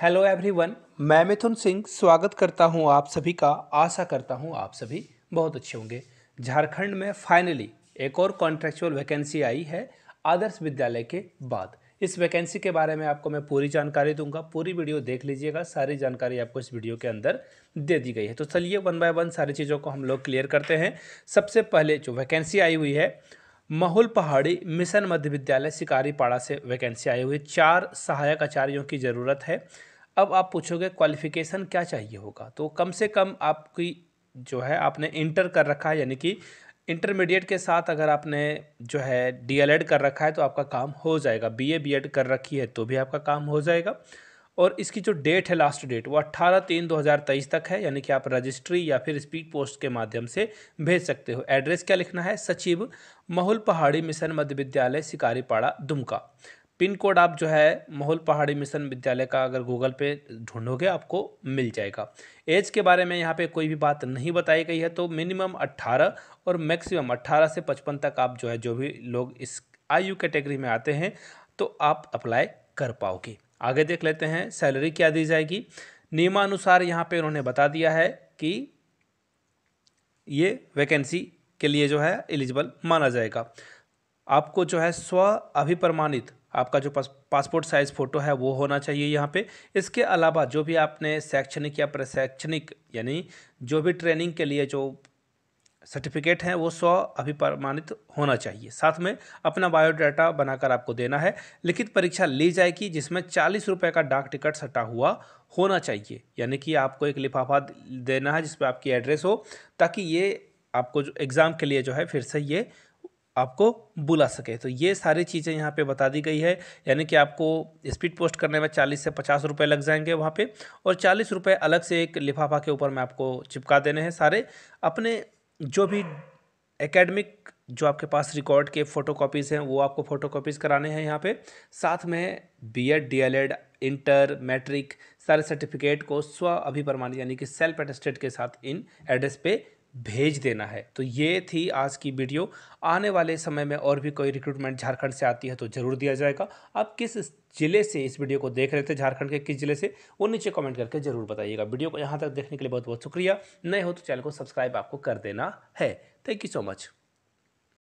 hello everyone मैं मिथुन सिंह स्वागत करता हूं आप सभी का आशा करता हूं आप सभी बहुत अच्छे होंगे झारखंड में फाइनली एक और कॉन्ट्रेक्चुअल वैकेंसी आई है आदर्श विद्यालय के बाद इस वैकेंसी के बारे में आपको मैं पूरी जानकारी दूंगा पूरी वीडियो देख लीजिएगा सारी जानकारी आपको इस वीडियो के अंदर दे दी गई है तो चलिए वन बाय वन सारी चीज़ों को हम लोग क्लियर करते हैं सबसे पहले जो वैकेंसी आई हुई है महुल पहाड़ी मिशन मध्य विद्यालय शिकारी पाड़ा से वैकेंसी आई हुई चार सहायक आचार्यों की ज़रूरत है अब आप पूछोगे क्वालिफ़िकेशन क्या चाहिए होगा तो कम से कम आपकी जो है आपने इंटर कर रखा है यानी कि इंटरमीडिएट के साथ अगर आपने जो है डी कर रखा है तो आपका काम हो जाएगा बी ए कर रखी है तो भी आपका काम हो जाएगा और इसकी जो डेट है लास्ट डेट वो अट्ठारह तीन दो हज़ार तेईस तक है यानी कि आप रजिस्ट्री या फिर स्पीड पोस्ट के माध्यम से भेज सकते हो एड्रेस क्या लिखना है सचिव महुल पहाड़ी मिशन मध्य विद्यालय सिकारीपाड़ा दुमका पिन कोड आप जो है माहौल पहाड़ी मिशन विद्यालय का अगर गूगल पे ढूंढोगे आपको मिल जाएगा एज के बारे में यहाँ पे कोई भी बात नहीं बताई गई है तो मिनिमम 18 और मैक्सिमम 18 से 55 तक आप जो है जो भी लोग इस आयु कैटेगरी में आते हैं तो आप अप्लाई कर पाओगे आगे देख लेते हैं सैलरी क्या दी जाएगी नियमानुसार यहाँ पर उन्होंने बता दिया है कि ये वैकेंसी के लिए जो है एलिजिबल माना जाएगा आपको जो है स्व अभिप्रमाणित आपका जो पासपोर्ट साइज़ फ़ोटो है वो होना चाहिए यहाँ पे इसके अलावा जो भी आपने शैक्षणिक या प्रशैक्षणिक यानी जो भी ट्रेनिंग के लिए जो सर्टिफिकेट हैं वो स्व प्रमाणित होना चाहिए साथ में अपना बायोडाटा बनाकर आपको देना है लिखित परीक्षा ली जाएगी जिसमें चालीस रुपये का डाक टिकट सटा हुआ होना चाहिए यानी कि आपको एक लिफाफा देना है जिसमें आपकी एड्रेस हो ताकि ये आपको जो एग्ज़ाम के लिए जो है फिर से ये आपको बुला सके तो ये सारी चीज़ें यहाँ पे बता दी गई है यानी कि आपको स्पीड पोस्ट करने में चालीस से पचास रुपये लग जाएंगे वहाँ पे और चालीस रुपये अलग से एक लिफाफा के ऊपर मैं आपको चिपका देने हैं सारे अपने जो भी एकेडमिक जो आपके पास रिकॉर्ड के फ़ोटो कॉपीज़ हैं वो आपको फ़ोटो कॉपीज़ कराने हैं यहाँ पर साथ में B Ed D El Ed inter matric सारे सर्टिफिकेट को स्व अभिप्रमाणित यानी कि सेल्फ अटेस्टेड के साथ इन एड्रेस पे भेज देना है तो ये थी आज की वीडियो आने वाले समय में और भी कोई रिक्रूटमेंट झारखंड से आती है तो ज़रूर दिया जाएगा आप किस ज़िले से इस वीडियो को देख रहे थे झारखंड के किस ज़िले से वो नीचे कमेंट करके ज़रूर बताइएगा वीडियो को यहाँ तक देखने के लिए बहुत बहुत शुक्रिया नए हो तो चैनल को सब्सक्राइब आपको कर देना है थैंक यू सो मच